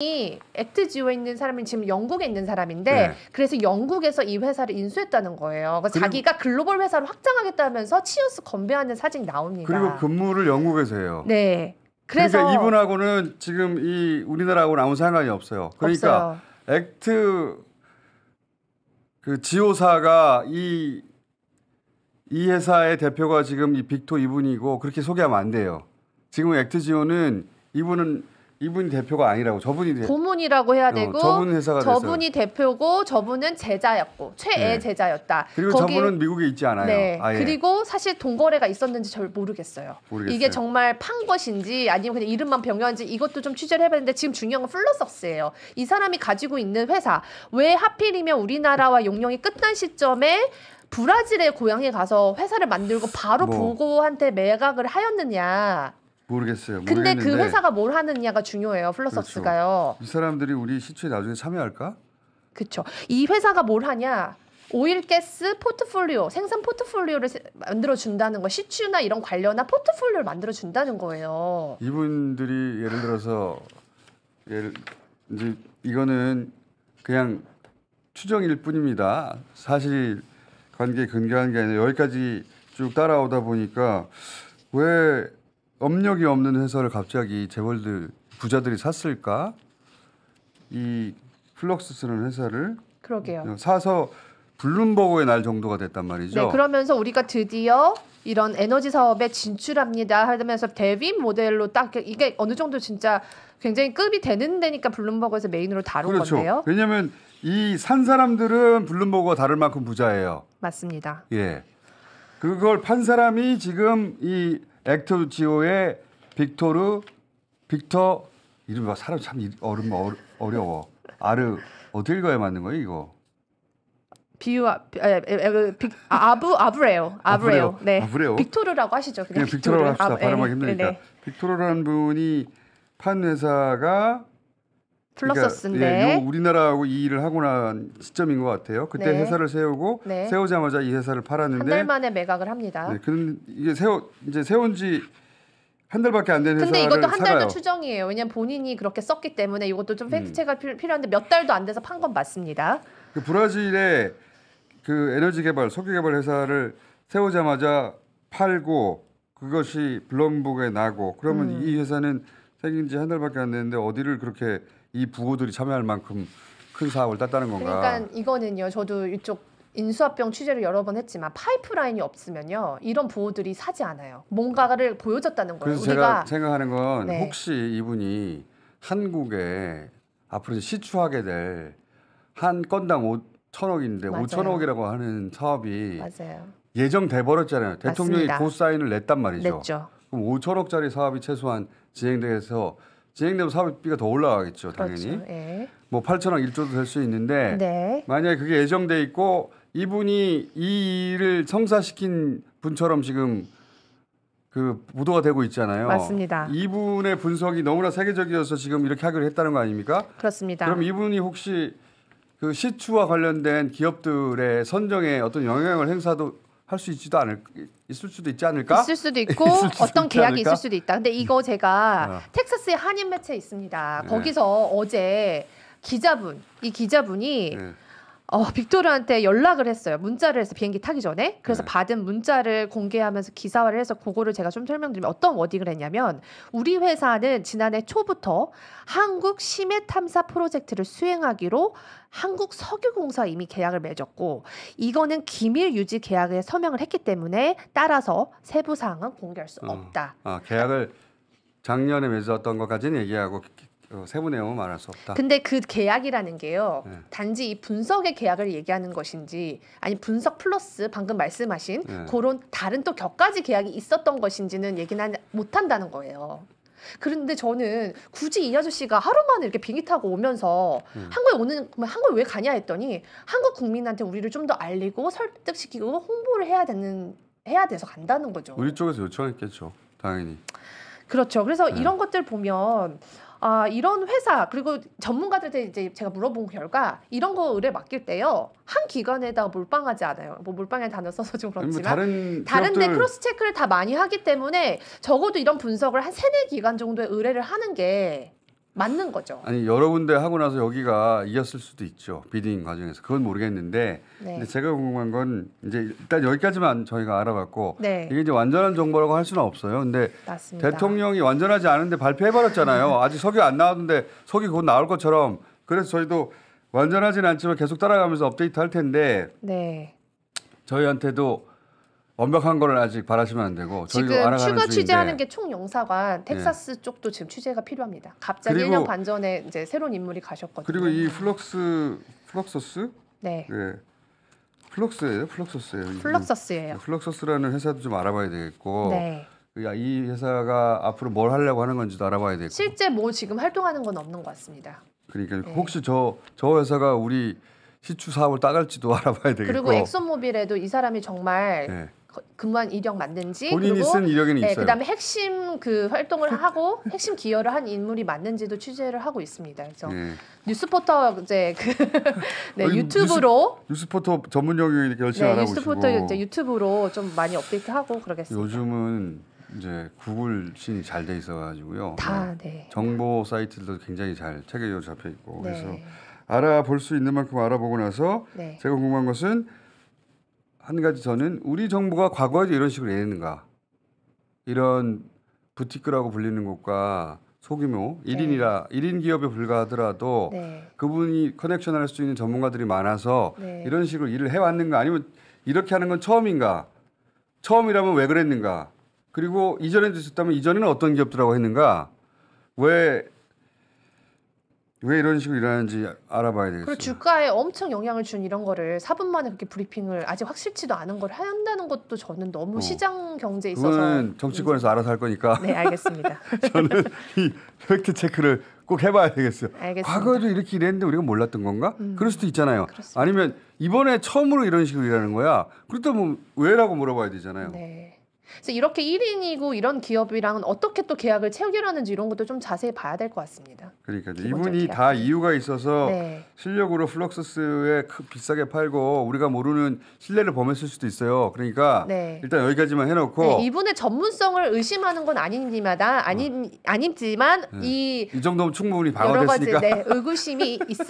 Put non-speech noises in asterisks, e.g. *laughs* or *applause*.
이 액트 지오에 있는 사람이 지금 영국에 있는 사람인데 네. 그래서 영국에서 이 회사를 인수했다는 거예요. 자기가 글로벌 회사를 확장하겠다면서 치우스 건배하는 사진이 나옵니다. 그리고 근무를 영국에서 해요. 네. 그래서 그러니까 이분하고는 지금 이 우리나라하고는 아무 상관이 없어요. 그러니까 없어요. 액트 그 지오사가 이 이 회사의 대표가 지금 이 빅토 이분이고 그렇게 소개하면 안 돼요. 지금 액트 지오는 이분은 이분이 대표가 아니라고 저분이 고문이라고 해야 어, 되고 어, 저분 회사가 저분이 됐어요. 대표고 저분은 제자였고 최애 네. 제자였다. 그리고 거기, 저분은 미국에 있지 않아요. 네. 아예. 그리고 사실 동거래가 있었는지 잘 모르겠어요. 모르겠어요. 이게 정말 판 것인지 아니면 그냥 이름만 병여한지 이것도 좀 취재를 해봤는데 지금 중요한 건 플러석스예요. 이 사람이 가지고 있는 회사 왜 하필이면 우리나라와 용영이 끝난 시점에 브라질의 고향에 가서 회사를 만들고 바로 뭐. 보고한테 매각을 하였느냐. 모르겠어요. 근데 그 모르겠는데. 그 회사가 뭘 하느냐가 중요해요. 플러스업스가요. 그렇죠. 이 사람들이 우리 시추에 나중에 참여할까? 그렇죠. 이 회사가 뭘 하냐? 오일 가스 포트폴리오, 생산 포트폴리오를 만들어 준다는 거, 시추나 이런 관련한 포트폴리오를 만들어 준다는 거예요. 이분들이 예를 들어서 예를 이제 이거는 그냥 추정일 뿐입니다. 사실 관계 근거한 게 아니라 여기까지 쭉 따라오다 보니까 왜 업력이 없는 회사를 갑자기 재벌들 부자들이 샀을까? 이 플럭스 쓰는 회사를 그러게요. 어, 사서 블룸버그의 날 정도가 됐단 말이죠. 네, 그러면서 우리가 드디어 이런 에너지 사업에 진출합니다 하면서 데뷔 모델로 딱 이게 어느 정도 진짜 굉장히 급이 되는 데니까 블룸버그에서 메인으로 다룬 그렇죠. 건데요. 왜냐하면 이 산 사람들은 블룸버그와 다를 만큼 부자예요. 맞습니다. 예, 그걸 판 사람이 지금 이 액토지오의 빅토르 빅터 이름 이 사람 참 어름 어려워 아르 어떻게 읽어야 맞는 거예요 이거? 비유아 아, 예, 예, 그 아, 아부 아브레오 아브레오 네 아브레오? 빅토르라고 하시죠 그냥, 그냥 예, 빅토르 라고 합시다 아, 발음하기 힘드니까 네, 네. 빅토르라는 분이 판 회사가 플러서스인데 그러니까, 예, 우리나라하고 이 일을 하고 난 시점인 것 같아요. 그때 네. 회사를 세우고 네. 세우자마자 이 회사를 팔았는데 한달 만에 매각을 합니다. 네, 근 이게 세워 이제 세운 지 한 달밖에 안 된 회사를 근데 이것도 한 달도 사가요. 추정이에요. 왜냐면 본인이 그렇게 썼기 때문에 이것도 좀 팩트 체가 음. 필요한데 몇 달도 안 돼서 판 건 맞습니다. 그 브라질의 그 에너지 개발 석유 개발 회사를 세우자마자 팔고 그것이 블럼버그에 나고 그러면 음. 이 회사는 생긴 지 한 달밖에 안 됐는데 어디를 그렇게 이 부호들이 참여할 만큼 큰 사업을 땄다는 건가? 그러니까 이거는요. 저도 이쪽 인수합병 취재를 여러 번 했지만 파이프라인이 없으면요 이런 부호들이 사지 않아요. 뭔가를 보여줬다는 거예요. 그래서 제가 생각하는 건 네. 혹시 이분이 한국에 앞으로 시추하게 될 한 건당 5천억인데 맞아요. 5천억이라고 하는 사업이 예정돼 버렸잖아요. 대통령이 고 사인을 냈단 말이죠. 냈죠. 그럼 5천억짜리 사업이 최소한 진행돼서 진행되면 사업비가 더 올라가겠죠, 당연히. 그렇죠. 예. 뭐 8천 원 1조도 될 수 있는데 네. 만약에 그게 예정돼 있고 이분이 이 일을 성사시킨 분처럼 지금 그 보도가 되고 있잖아요. 맞습니다. 이분의 분석이 너무나 세계적이어서 지금 이렇게 하기로 했다는 거 아닙니까? 그렇습니다. 그럼 이분이 혹시 그 시추와 관련된 기업들의 선정에 어떤 영향을 행사도 할수 있지도 않을 있을 수도 있지 않을까? 있을 수도 있고 *laughs* 있을 수도 어떤 계약이 않을까? 있을 수도 있다. 근데 이거 제가 어. 텍사스의 한인 매체 있습니다. 네. 거기서 어제 기자분 이 기자분이 네. 어, 빅토르한테 연락을 했어요. 문자를 해서 비행기 타기 전에. 그래서 네. 받은 문자를 공개하면서 기사화를 해서 그거를 제가 좀 설명드리면 어떤 워딩을 했냐면 우리 회사는 지난해 초부터 한국 심해 탐사 프로젝트를 수행하기로 한국 석유공사 이미 계약을 맺었고 이거는 기밀 유지 계약에 서명을 했기 때문에 따라서 세부 사항은 공개할 수 음. 없다. 아, 계약을 작년에 맺었던 것까지는 얘기하고 어, 세부 내용은 말할 수 없다. 근데 그 계약이라는 게요. 네. 단지 이 분석의 계약을 얘기하는 것인지 아니 분석 플러스 방금 말씀하신 네. 그런 다른 또 격가지 계약이 있었던 것인지는 얘기는 못 한다는 거예요. 그런데 저는 굳이 이 아저씨가 하루만에 이렇게 비행기 타고 오면서 음. 한국에 오는 뭐 한국에 왜 가냐 했더니 한국 국민한테 우리를 좀 더 알리고 설득시키고 홍보를 해야 되는 해야 돼서 간다는 거죠. 우리 쪽에서 요청했겠죠, 당연히. 그렇죠. 그래서 네. 이런 것들 보면 아, 이런 회사 그리고 전문가들한테 이제 제가 물어본 결과 이런 거 의뢰 맡길 때요 한 기관에다가 몰빵하지 않아요. 뭐 몰빵에 단어 써서 좀 그렇지만 뭐 다른 다른데 기업들... 크로스 체크를 다 많이 하기 때문에 적어도 이런 분석을 한 세네 기관 정도의 의뢰를 하는 게 맞는 거죠. 아니 여러 군데 하고 나서 여기가 이겼을 수도 있죠 비딩 과정에서 그건 모르겠는데 네. 근데 제가 궁금한 건 이제 일단 여기까지만 저희가 알아봤고 네. 이게 이제 완전한 정보라고 할 수는 없어요. 근데 맞습니다. 대통령이 완전하지 않은데 발표해버렸잖아요. *laughs* 아직 석유 안 나왔는데 석유 곧 나올 것처럼 그래서 저희도 완전하진 않지만 계속 따라가면서 업데이트 할 텐데 네. 저희한테도 완벽한 거를 아직 바라시면 안 되고 지금 추가 취재하는 게 총영사관 네. 텍사스 네. 쪽도 지금 취재가 필요합니다. 갑자기 1년 반 전에 이제 새로운 인물이 가셨거든요. 그리고 이 플럭스 플럭서스? 네. 네. 플럭스예요, 플럭서스예요. 플럭서스예요. 네, 플럭서스라는 회사도 좀 알아봐야 되겠고. 네. 아, 이 회사가 앞으로 뭘 하려고 하는 건지도 알아봐야 되고. 실제 뭐 지금 활동하는 건 없는 것 같습니다. 그러니까 네. 혹시 저저 저 회사가 우리 시추 사업을 따갈지도 *laughs* 알아봐야 되겠고. 그리고 엑소모빌에도 이 사람이 정말 네. 근무한 이력 맞는지 본인이 쓴 이력은 네, 있어요. 그다음에 핵심 그 활동을 하고 핵심 기여를 한 인물이 맞는지도 취재를 하고 있습니다. 그래서 네. 뉴스포터 이제 그 *laughs* 네, 아니, 유튜브로 뉴스포터 전문 영역이 결심 하고 네, 뉴스포터 이제 유튜브로 좀 많이 업데이트하고 그러겠습니다. 요즘은 이제 구글 신이 잘 돼 있어가지고요. 다 네. 네. 정보 사이트들도 굉장히 잘 체계적으로 잡혀 있고 네. 그래서 알아볼 수 있는 만큼 알아보고 나서 제가 궁금한 것은 한 가지 저는 우리 정부가 과거에도 이런 식으로 얘기했는가. 이런 부티크라고 불리는 곳과 소규모 네. 1인이라 1인 기업에 불과하더라도 네. 그분이 커넥션할 수 있는 전문가들이 많아서 네. 이런 식으로 일을 해왔는가 아니면 이렇게 하는 건 처음인가 처음이라면 왜 그랬는가 그리고 이전에도 있었다면 이전에는 어떤 기업들하고 했는가 왜왜 이런 식으로 일하는지 알아봐야 되겠어요. 그리고 주가에 엄청 영향을 준 이런 거를 4분 만에 그렇게 브리핑을 아직 확실치도 않은 걸 한다는 것도 저는 너무 어. 시장 경제에 있어서 그건 정치권에서 알아서 할 거니까. 네, 알겠습니다. *laughs* 저는 이 팩트 체크를 꼭 해봐야 되겠어요. 알겠습니다. 과거에도 이렇게 일했는데 우리가 몰랐던 건가? 음. 그럴 수도 있잖아요. 그렇습니다. 아니면 이번에 처음으로 이런 식으로 일하는 거야. 그렇다면 뭐 왜라고 물어봐야 되잖아요. 네. 그래서 이렇게 1인이고 이런 기업이랑은 어떻게 또 계약을 체결하는지 이런 것도 좀 자세히 봐야 될 것 같습니다. 그러니까 이분이 계약. 다 이유가 있어서 네. 실력으로 플럭스스에 비싸게 팔고 우리가 모르는 신뢰를 범했을 수도 있어요. 그러니까 네. 일단 여기까지만 해놓고 네, 이분의 전문성을 의심하는 건아니지다 아니 아니지만 이이 네. 정도면 충분히 방어됐으니까 여러 가지 네, 의구심이 있으니.